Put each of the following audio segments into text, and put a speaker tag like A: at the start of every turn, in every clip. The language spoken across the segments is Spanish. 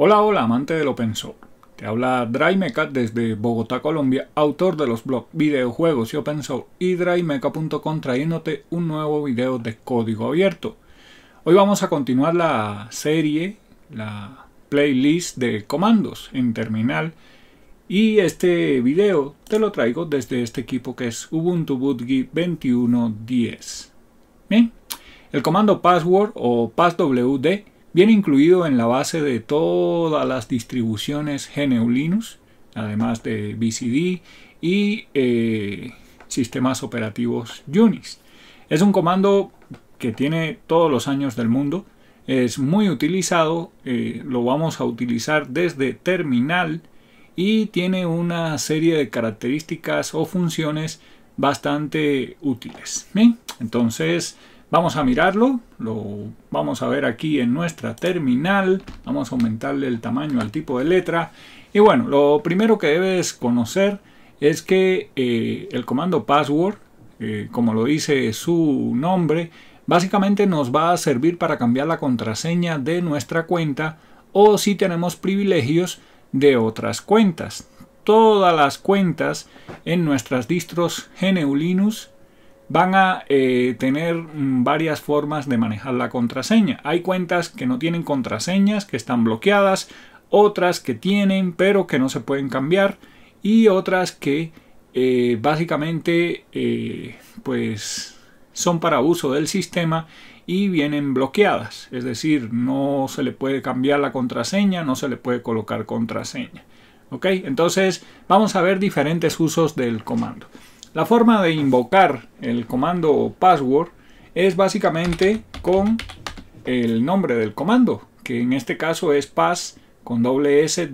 A: Hola, hola, amante del open source. Te habla DryMeca desde Bogotá, Colombia, autor de los blogs Videojuegos y Open Source y DryMeca.com trayéndote un nuevo video de código abierto. Hoy vamos a continuar la serie, la playlist de comandos en terminal y este video te lo traigo desde este equipo que es Ubuntu BootGI 21.10. Bien, el comando password o passwd Viene incluido en la base de todas las distribuciones GNU Linux, además de BCD y eh, sistemas operativos Unix. Es un comando que tiene todos los años del mundo, es muy utilizado, eh, lo vamos a utilizar desde terminal y tiene una serie de características o funciones bastante útiles. entonces Vamos a mirarlo, lo vamos a ver aquí en nuestra terminal, vamos a aumentarle el tamaño al tipo de letra. Y bueno, lo primero que debes conocer es que eh, el comando password, eh, como lo dice su nombre, básicamente nos va a servir para cambiar la contraseña de nuestra cuenta o si tenemos privilegios de otras cuentas. Todas las cuentas en nuestras distros GNU Linux van a eh, tener mm, varias formas de manejar la contraseña. Hay cuentas que no tienen contraseñas, que están bloqueadas, otras que tienen pero que no se pueden cambiar y otras que eh, básicamente eh, pues son para uso del sistema y vienen bloqueadas, es decir, no se le puede cambiar la contraseña, no se le puede colocar contraseña. Entonces vamos a ver diferentes usos del comando. La forma de invocar el comando password es básicamente con el nombre del comando, que en este caso es pass con doble s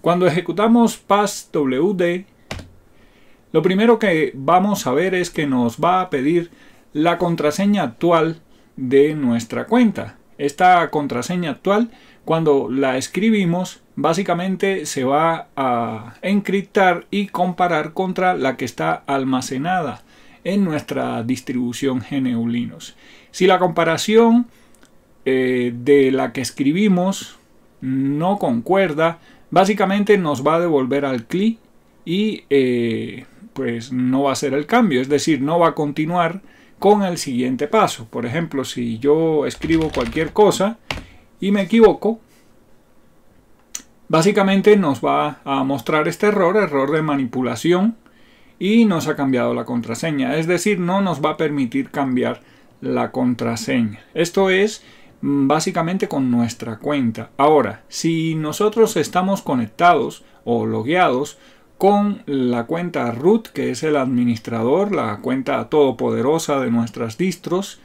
A: Cuando ejecutamos pass lo primero que vamos a ver es que nos va a pedir la contraseña actual de nuestra cuenta. Esta contraseña actual, cuando la escribimos, básicamente se va a encriptar y comparar contra la que está almacenada en nuestra distribución GNU Si la comparación eh, de la que escribimos no concuerda, básicamente nos va a devolver al CLI y eh, pues no va a ser el cambio, es decir, no va a continuar con el siguiente paso. Por ejemplo, si yo escribo cualquier cosa y me equivoco, Básicamente nos va a mostrar este error, error de manipulación, y nos ha cambiado la contraseña. Es decir, no nos va a permitir cambiar la contraseña. Esto es mm, básicamente con nuestra cuenta. Ahora, si nosotros estamos conectados o logueados con la cuenta root, que es el administrador, la cuenta todopoderosa de nuestras distros,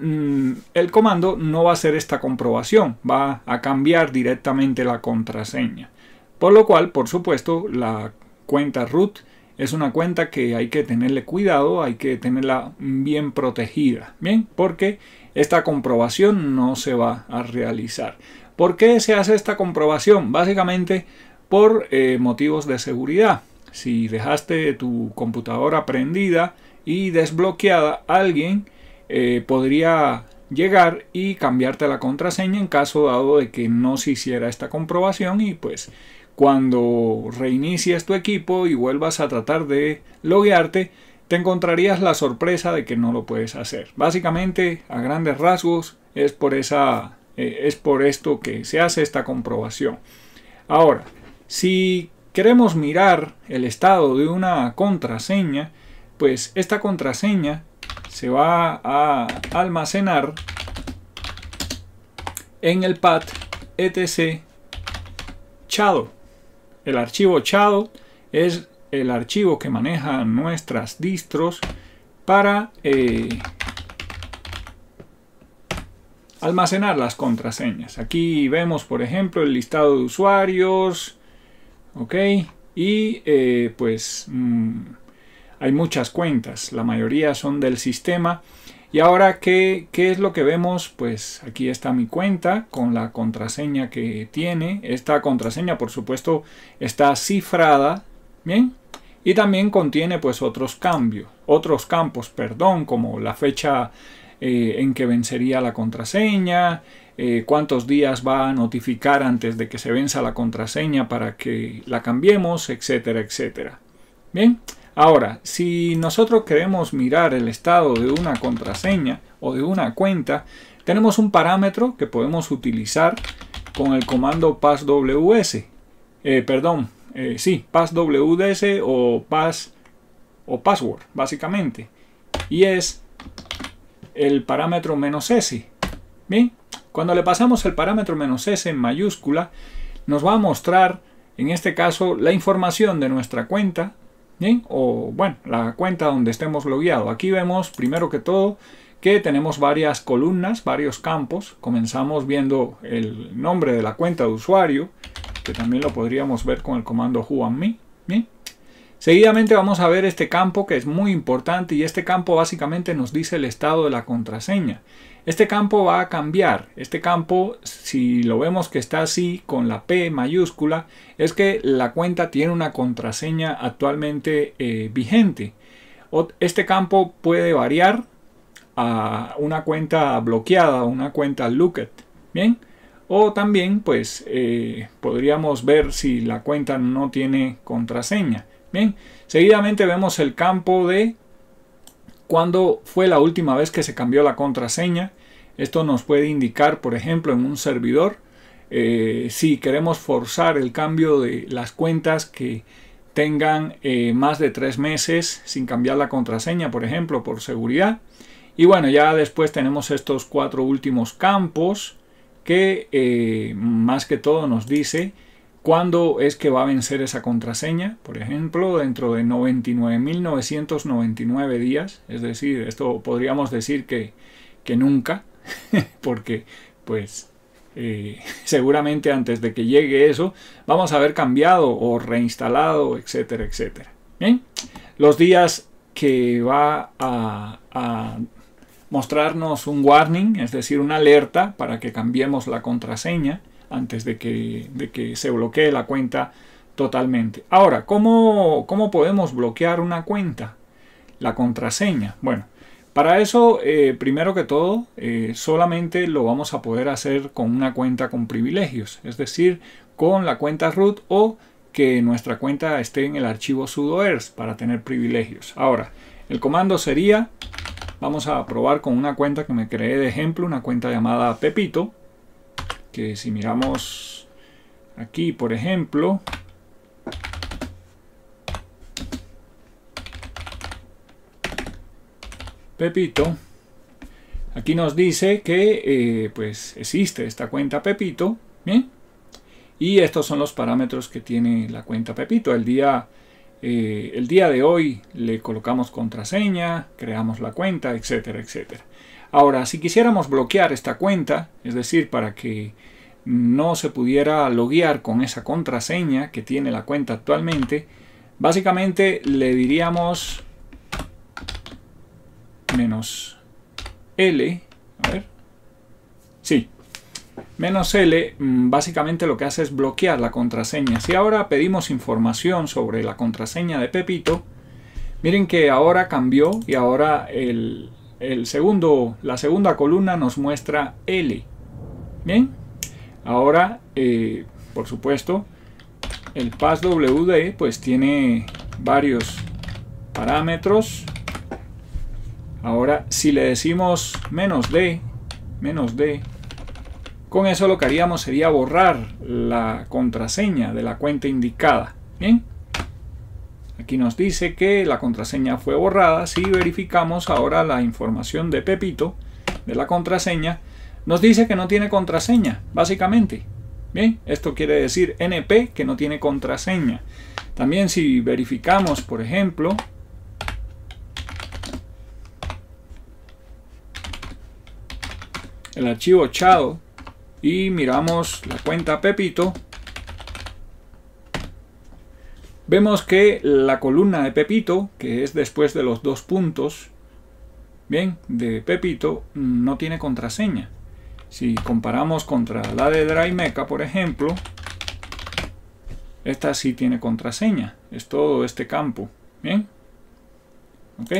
A: Mm, el, comando no va a hacer esta comprobación, va a cambiar directamente la contraseña. Por lo cual, por supuesto, la cuenta root es una cuenta que hay que tenerle cuidado, hay que tenerla bien protegida, ¿bien? Porque esta comprobación no se va a realizar. ¿Por qué se hace esta comprobación? Básicamente por eh, motivos de seguridad. Si dejaste tu computadora prendida y desbloqueada, alguien eh, podría llegar y cambiarte la contraseña en caso dado de que no se hiciera esta comprobación y pues cuando reinicies tu equipo y vuelvas a tratar de loguearte te encontrarías la sorpresa de que no lo puedes hacer básicamente a grandes rasgos es por esa eh, es por esto que se hace esta comprobación ahora si queremos mirar el estado de una contraseña pues esta contraseña se va a almacenar en el pad etc chado. El archivo chado es el archivo que maneja nuestras distros para eh, almacenar las contraseñas. Aquí vemos, por ejemplo, el listado de usuarios. Ok. Y eh, pues... Mm, hay muchas cuentas, la mayoría son del sistema. Y ahora, ¿qué, ¿qué, es lo que vemos? Pues aquí está mi cuenta con la contraseña que tiene. Esta contraseña, por supuesto, está cifrada, ¿bien? Y también contiene pues otros cambios, otros campos, perdón, como la fecha eh, en que vencería la contraseña, eh, cuántos días va a notificar antes de que se venza la contraseña para que la cambiemos, etcétera, etcétera. Bien, Ahora, si nosotros queremos mirar el estado de una contraseña o de una cuenta, tenemos un parámetro que podemos utilizar con el comando passws. Eh, perdón, eh, sí, passwds o o password, básicamente. Y es el parámetro menos "-s". Bien, cuando le pasamos el parámetro menos "-s" en mayúscula, nos va a mostrar, en este caso, la información de nuestra cuenta o bueno, la cuenta donde estemos logueado. Aquí vemos primero que todo que tenemos varias columnas, varios campos. Comenzamos viendo el nombre de la cuenta de usuario, que también lo podríamos ver con el comando who me. Seguidamente vamos a ver este campo que es muy importante y este campo básicamente nos dice el estado de la contraseña. Este campo va a cambiar. Este campo, si lo vemos que está así con la P mayúscula, es que la cuenta tiene una contraseña actualmente eh, vigente. Este campo puede variar a una cuenta bloqueada, una cuenta Looked. Bien. O también, pues, eh, podríamos ver si la cuenta no tiene contraseña. Bien. Seguidamente vemos el campo de cuándo fue la última vez que se cambió la contraseña. Esto nos puede indicar, por ejemplo, en un servidor, eh, si queremos forzar el cambio de las cuentas que tengan eh, más de tres meses sin cambiar la contraseña, por ejemplo, por seguridad. Y bueno, ya después tenemos estos cuatro últimos campos que eh, más que todo nos dice cuándo es que va a vencer esa contraseña, por ejemplo, dentro de 99.999 días, es decir, esto podríamos decir que, que nunca. porque pues eh, seguramente antes de que llegue eso vamos a haber cambiado o reinstalado, etcétera, etcétera. ¿Bien? ¿Eh? Los días que va a, a mostrarnos un warning, es decir, una alerta para que cambiemos la contraseña antes de que, que se bloquee la cuenta totalmente. Ahora, ¿cómo, ¿cómo podemos bloquear una cuenta? La contraseña. Bueno, para eso, eh, primero que todo, eh, solamente lo vamos a poder hacer con una cuenta con privilegios, es decir, con la cuenta root o que nuestra cuenta esté en el archivo sudoers para tener privilegios. Ahora, el comando sería, vamos a probar con una cuenta que me creé de ejemplo, una cuenta llamada Pepito, que si miramos aquí, por ejemplo, Pepito. Aquí nos dice que eh, pues existe esta cuenta Pepito. Y estos son los parámetros que tiene la cuenta Pepito. El día, eh, el día de hoy le colocamos contraseña, creamos la cuenta, etcétera, etcétera. Ahora, si quisiéramos bloquear esta cuenta, es decir, para que no se pudiera loguear con esa contraseña que tiene la cuenta actualmente, básicamente le diríamos menos L, a ver, sí, menos L mm, básicamente lo que hace es bloquear la contraseña. Si ahora pedimos información sobre la contraseña de Pepito, miren que ahora cambió y ahora el, segundo, la segunda columna nos muestra L. Bien, ahora, eh, por supuesto, el passwd pues tiene varios parámetros Ahora, si le decimos menos D, menos D, con eso lo que haríamos sería borrar la contraseña de la cuenta indicada. Bien. Aquí nos dice que la contraseña fue borrada. Si verificamos ahora la información de Pepito, de la contraseña, nos dice que no tiene contraseña, básicamente. Bien, esto quiere decir NP que no tiene contraseña. También si verificamos, por ejemplo, el archivo chao y miramos la cuenta Pepito, vemos que la columna de Pepito, que es después de los dos puntos, bien, de Pepito, no tiene contraseña. Si comparamos contra la de DryMeca, por ejemplo, esta sí tiene contraseña. Es todo este campo. ¿Bien? ¿Ok?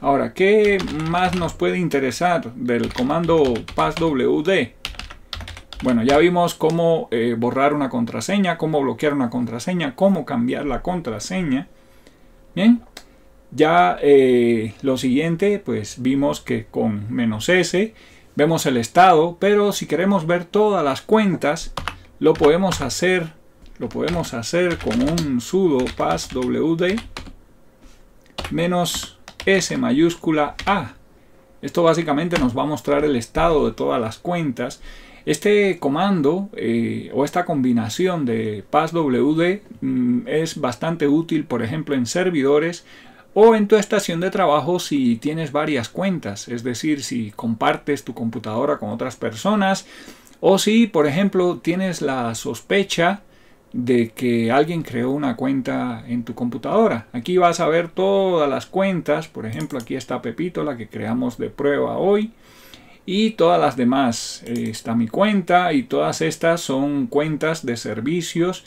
A: Ahora, ¿qué más nos puede interesar del comando passwd? Bueno, ya vimos cómo eh, borrar una contraseña, cómo bloquear una contraseña, cómo cambiar la contraseña. Bien, ya eh, lo siguiente, pues vimos que con menos S vemos el estado, pero si queremos ver todas las cuentas, lo podemos hacer, lo podemos hacer con un sudo passwd menos S mayúscula A. Esto básicamente nos va a mostrar el estado de todas las cuentas. Este comando eh, o esta combinación de passwd mm, es bastante útil, por ejemplo, en servidores o en tu estación de trabajo si tienes varias cuentas, es decir, si compartes tu computadora con otras personas o si, por ejemplo, tienes la sospecha de que alguien creó una cuenta en tu computadora. Aquí vas a ver todas las cuentas, por ejemplo aquí está Pepito, la que creamos de prueba hoy, y todas las demás. Eh, está mi cuenta y todas estas son cuentas de servicios,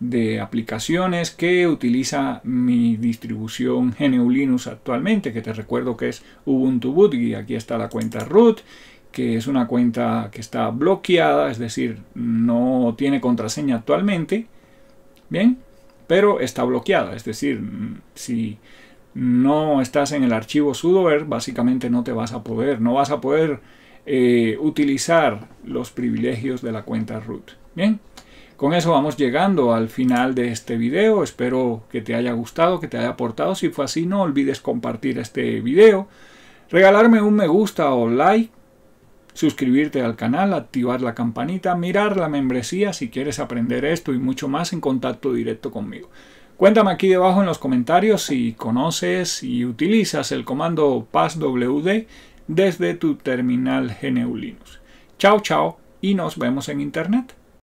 A: de aplicaciones que utiliza mi distribución GNU Linux actualmente, que te recuerdo que es Ubuntu y Aquí está la cuenta root que es una cuenta que está bloqueada, es decir, no tiene contraseña actualmente, ¿bien? Pero está bloqueada, es decir, mm, si no estás en el archivo sudoer, básicamente no te vas a poder, no vas a poder eh, utilizar los privilegios de la cuenta root, ¿bien? Con eso vamos llegando al final de este video, espero que te haya gustado, que te haya aportado, si fue así no olvides compartir este video, regalarme un me gusta o like, suscribirte al canal, activar la campanita, mirar la membresía si quieres aprender esto y mucho más en contacto directo conmigo. Cuéntame aquí debajo en los comentarios si conoces y utilizas el comando passwd desde tu terminal GNU Linux. Chao, chao y nos vemos en Internet.